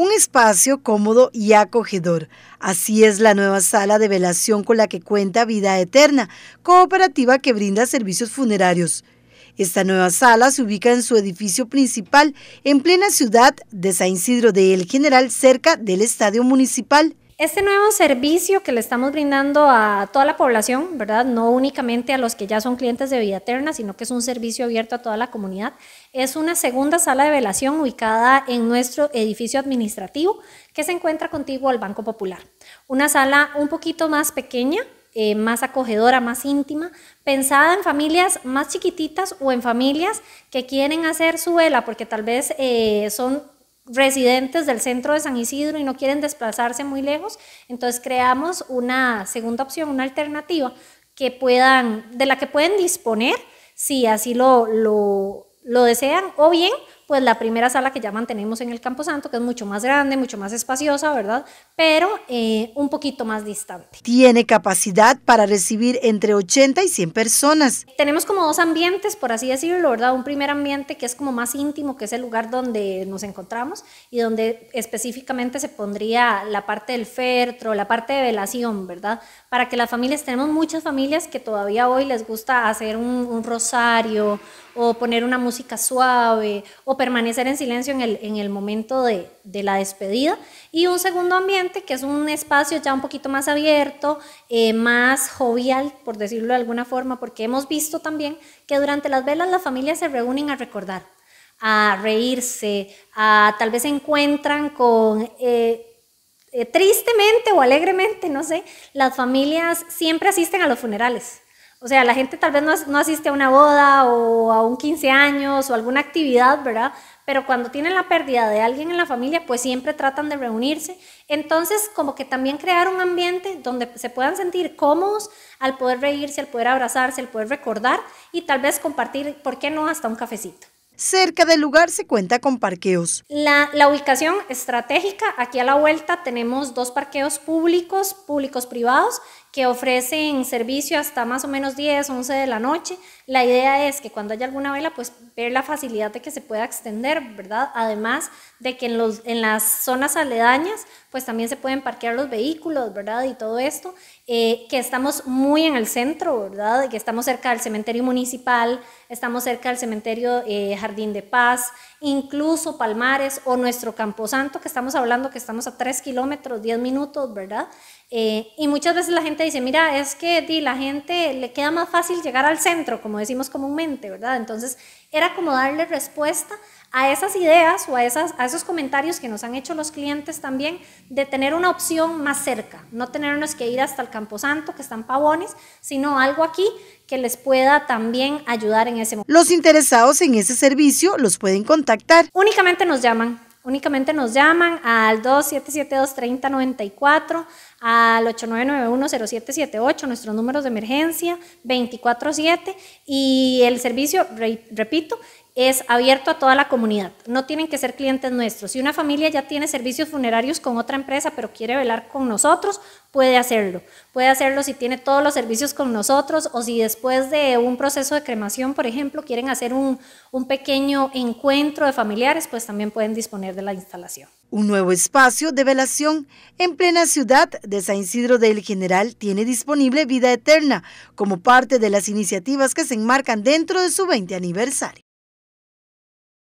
Un espacio cómodo y acogedor. Así es la nueva sala de velación con la que cuenta Vida Eterna, cooperativa que brinda servicios funerarios. Esta nueva sala se ubica en su edificio principal en plena ciudad de San Isidro de El General, cerca del Estadio Municipal. Este nuevo servicio que le estamos brindando a toda la población, ¿verdad? No únicamente a los que ya son clientes de Vida Eterna, sino que es un servicio abierto a toda la comunidad. Es una segunda sala de velación ubicada en nuestro edificio administrativo que se encuentra contiguo al Banco Popular. Una sala un poquito más pequeña, eh, más acogedora, más íntima, pensada en familias más chiquititas o en familias que quieren hacer su vela porque tal vez eh, son residentes del centro de San Isidro y no quieren desplazarse muy lejos, entonces creamos una segunda opción, una alternativa que puedan, de la que pueden disponer si así lo, lo, lo desean, o bien pues la primera sala que ya mantenemos en el Campo Santo, que es mucho más grande, mucho más espaciosa, ¿verdad? Pero eh, un poquito más distante. Tiene capacidad para recibir entre 80 y 100 personas. Tenemos como dos ambientes, por así decirlo, ¿verdad? Un primer ambiente que es como más íntimo, que es el lugar donde nos encontramos y donde específicamente se pondría la parte del fertro, la parte de velación, ¿verdad? Para que las familias, tenemos muchas familias que todavía hoy les gusta hacer un, un rosario, o poner una música suave, o permanecer en silencio en el, momento de, la despedida. Y un segundo ambiente, que es un espacio ya un poquito más abierto, eh, más jovial, por decirlo de alguna forma, porque hemos visto también que durante las velas las familias se reúnen a recordar, a reírse, a tal vez se encuentran con... Eh, eh, tristemente o alegremente, no sé, las familias siempre asisten a los funerales. O sea, la gente tal vez no, asiste a una boda o a un 15 años o alguna actividad, ¿verdad? Pero cuando tienen la pérdida de alguien en la familia, pues siempre tratan de reunirse. Entonces, como que también crear un ambiente donde se puedan sentir cómodos al poder reírse, al poder abrazarse, al poder recordar y tal vez compartir, ¿por qué no?, hasta un cafecito. Cerca del lugar se cuenta con parqueos. La, la, ubicación estratégica, aquí a la vuelta tenemos dos parqueos públicos, públicos privados, que ofrecen servicio hasta más o menos 10, 11 de la noche. La idea es que cuando haya alguna vela, pues ver la facilidad de que se pueda extender, ¿verdad? Además de que en, los, en las zonas aledañas, pues también se pueden parquear los vehículos, ¿verdad? Y todo esto, eh, que estamos muy en el centro, ¿verdad? Que estamos cerca del cementerio municipal, estamos cerca del cementerio eh, Jardín de Paz, incluso Palmares o nuestro Camposanto, que estamos hablando que estamos a 3 kilómetros, 10 minutos, ¿verdad? Eh, y muchas veces la gente dice, mira, es que di, la gente le queda más fácil llegar al centro, como decimos comúnmente, ¿verdad? Entonces era como darle respuesta a esas ideas o a, esas, a esos comentarios que nos han hecho los clientes también de tener una opción más cerca, no tenernos que ir hasta el Camposanto, que están pavones, sino algo aquí que les pueda también ayudar en ese momento. Los interesados en ese servicio los pueden contactar. Únicamente nos llaman Únicamente nos llaman al 2772-3094, al 8991-0778, nuestros números de emergencia 24-7. y el servicio, repito, es abierto a toda la comunidad. No tienen que ser clientes nuestros. Si una familia ya tiene servicios funerarios con otra empresa, pero quiere velar con nosotros, puede hacerlo. Puede hacerlo si tiene todos los servicios con nosotros o si después de un proceso de cremación, por ejemplo, quieren hacer un, pequeño encuentro de familiares, pues también pueden disponer de la instalación. Un nuevo espacio de velación en plena ciudad de San Isidro del General tiene disponible Vida Eterna como parte de las iniciativas que se enmarcan dentro de su 20 aniversario.